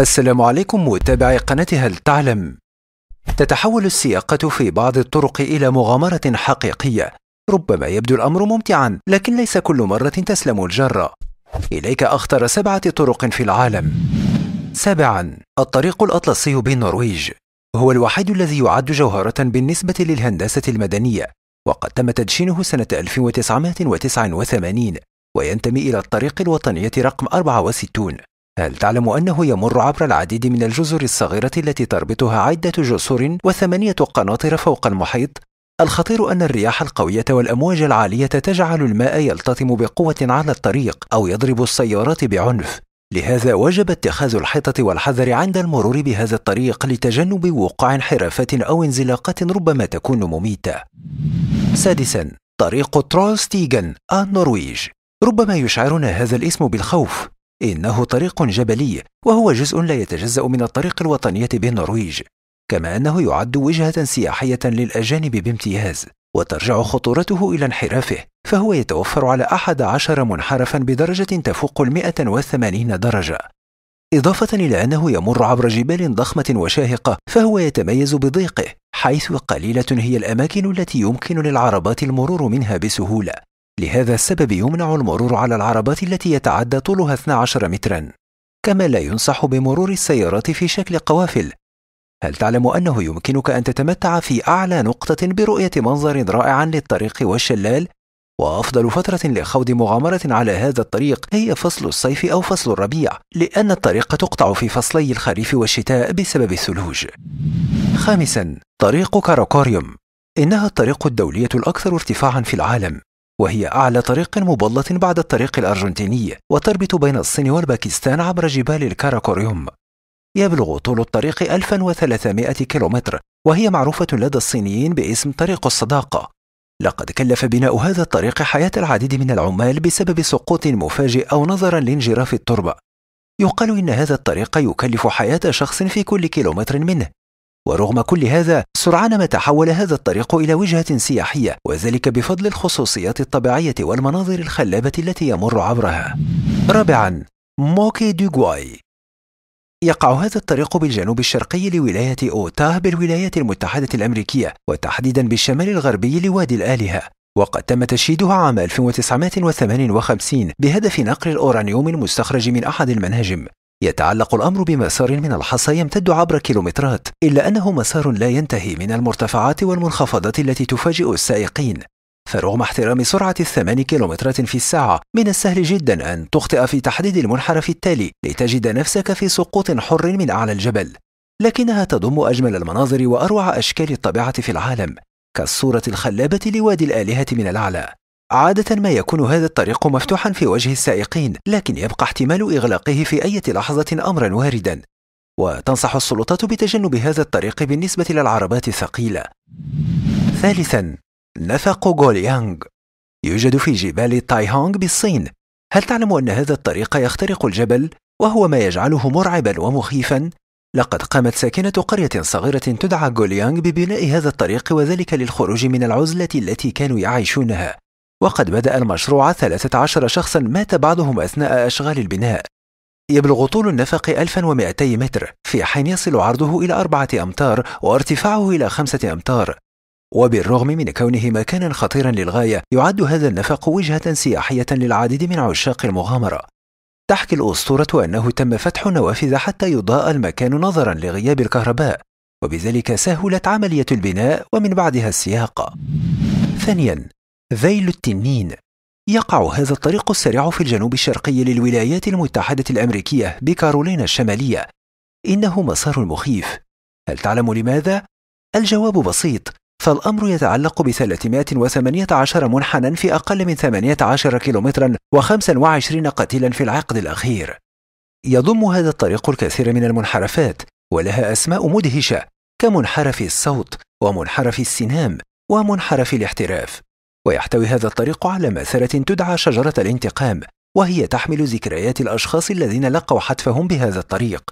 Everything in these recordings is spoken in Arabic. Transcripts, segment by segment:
السلام عليكم متابعي قناة هل تعلم تتحول السياقة في بعض الطرق إلى مغامرة حقيقية ربما يبدو الأمر ممتعا لكن ليس كل مرة تسلم الجرة إليك أخطر سبعة طرق في العالم سابعا الطريق الأطلسي بالنرويج هو الوحيد الذي يعد جوهرة بالنسبة للهندسة المدنية وقد تم تدشينه سنة 1989 وينتمي إلى الطريق الوطنية رقم 64 هل تعلم أنه يمر عبر العديد من الجزر الصغيرة التي تربطها عدة جسور وثمانية قناطر فوق المحيط؟ الخطير أن الرياح القوية والأمواج العالية تجعل الماء يلتطم بقوة على الطريق أو يضرب السيارات بعنف، لهذا وجب اتخاذ الحيطة والحذر عند المرور بهذا الطريق لتجنب وقوع انحرافات أو انزلاقات ربما تكون مميتة. سادساً طريق ترولستيغن النرويج ربما يشعرنا هذا الاسم بالخوف إنه طريق جبلي وهو جزء لا يتجزأ من الطريق الوطنية بالنرويج كما أنه يعد وجهة سياحية للأجانب بامتياز وترجع خطورته إلى انحرافه فهو يتوفر على أحد عشر منحرفا بدرجة تفوق المئة وثمانين درجة إضافة إلى أنه يمر عبر جبال ضخمة وشاهقة فهو يتميز بضيقه حيث قليلة هي الأماكن التي يمكن للعربات المرور منها بسهولة لهذا السبب يمنع المرور على العربات التي يتعدى طولها 12 مترا كما لا ينصح بمرور السيارات في شكل قوافل هل تعلم أنه يمكنك أن تتمتع في أعلى نقطة برؤية منظر رائع للطريق والشلال؟ وأفضل فترة لخوض مغامرة على هذا الطريق هي فصل الصيف أو فصل الربيع، لأن الطريق تقطع في فصلي الخريف والشتاء بسبب الثلوج. خامساً: طريق كاراكوريوم. إنها الطريق الدولية الأكثر ارتفاعاً في العالم، وهي أعلى طريق مبلط بعد الطريق الأرجنتيني وتربط بين الصين والباكستان عبر جبال الكاراكوريوم يبلغ طول الطريق 1300 كيلومتر وهي معروفة لدى الصينيين باسم طريق الصداقة لقد كلف بناء هذا الطريق حياة العديد من العمال بسبب سقوط مفاجئ أو نظرا لانجراف التربة يقال إن هذا الطريق يكلف حياة شخص في كل كيلومتر منه ورغم كل هذا سرعان ما تحول هذا الطريق إلى وجهة سياحية وذلك بفضل الخصوصيات الطبيعية والمناظر الخلابة التي يمر عبرها رابعا موكي دوغواي يقع هذا الطريق بالجنوب الشرقي لولاية أوتاه بالولايات المتحدة الأمريكية وتحديدا بالشمال الغربي لوادي الآلهة وقد تم تشييدها عام 1958 بهدف نقل الأورانيوم المستخرج من أحد المناجم يتعلق الأمر بمسار من الحصى يمتد عبر كيلومترات إلا أنه مسار لا ينتهي من المرتفعات والمنخفضات التي تفاجئ السائقين فرغم احترام سرعة الثمان كيلومترات في الساعة من السهل جدا أن تخطئ في تحديد المنحرف التالي لتجد نفسك في سقوط حر من أعلى الجبل لكنها تضم أجمل المناظر وأروع أشكال الطبيعة في العالم كالصورة الخلابة لوادي الآلهة من الأعلى عادة ما يكون هذا الطريق مفتوحا في وجه السائقين لكن يبقى احتمال إغلاقه في أي لحظة أمرا واردا وتنصح السلطات بتجنب هذا الطريق بالنسبة للعربات الثقيلة ثالثا نفق غوليانغ يوجد في جبال تايهونغ بالصين هل تعلم أن هذا الطريق يخترق الجبل وهو ما يجعله مرعبا ومخيفا؟ لقد قامت ساكنة قرية صغيرة تدعى غوليانغ ببناء هذا الطريق وذلك للخروج من العزلة التي كانوا يعيشونها وقد بدأ المشروع 13 شخصا مات بعضهم أثناء أشغال البناء يبلغ طول النفق 1200 متر في حين يصل عرضه إلى أربعة أمتار وارتفاعه إلى خمسة أمتار وبالرغم من كونه مكانا خطيرا للغاية يعد هذا النفق وجهة سياحية للعديد من عشاق المغامرة تحكي الأسطورة أنه تم فتح نوافذ حتى يضاء المكان نظرا لغياب الكهرباء وبذلك سهلت عملية البناء ومن بعدها السياقة ثانيا ذيل التنين يقع هذا الطريق السريع في الجنوب الشرقي للولايات المتحدة الأمريكية بكارولينا الشمالية إنه مسار مخيف هل تعلم لماذا؟ الجواب بسيط فالأمر يتعلق ب 318 منحنى في أقل من 18 كيلومترا و25 قتيلا في العقد الأخير يضم هذا الطريق الكثير من المنحرفات ولها أسماء مدهشة كمنحرف الصوت ومنحرف السنام ومنحرف الاحتراف ويحتوي هذا الطريق على ماثرة تدعى شجرة الانتقام وهي تحمل ذكريات الأشخاص الذين لقوا حتفهم بهذا الطريق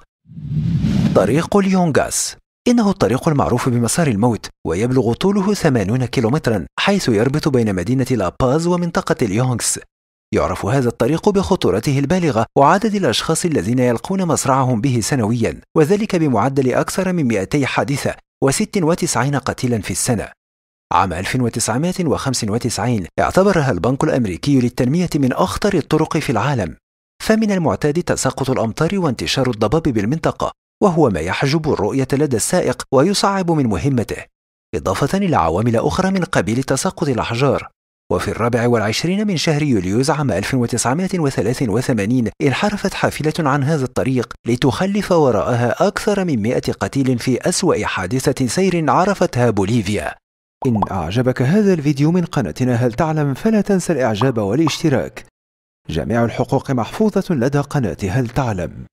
طريق اليونغاس إنه الطريق المعروف بمسار الموت ويبلغ طوله 80 كيلومترا حيث يربط بين مدينة لاباز ومنطقة اليونغس يعرف هذا الطريق بخطورته البالغة وعدد الأشخاص الذين يلقون مصرعهم به سنويا وذلك بمعدل أكثر من 200 حادثة و96 قتيلا في السنة عام 1995 اعتبرها البنك الأمريكي للتنمية من أخطر الطرق في العالم فمن المعتاد تساقط الأمطار وانتشار الضباب بالمنطقة وهو ما يحجب الرؤية لدى السائق ويصعب من مهمته إضافة إلى عوامل أخرى من قبيل تساقط الأحجار وفي الرابع والعشرين من شهر يوليوز عام 1983 انحرفت حافلة عن هذا الطريق لتخلف وراءها أكثر من 100 قتيل في أسوأ حادثة سير عرفتها بوليفيا إن أعجبك هذا الفيديو من قناتنا هل تعلم فلا تنسى الإعجاب والاشتراك جميع الحقوق محفوظة لدى قناة هل تعلم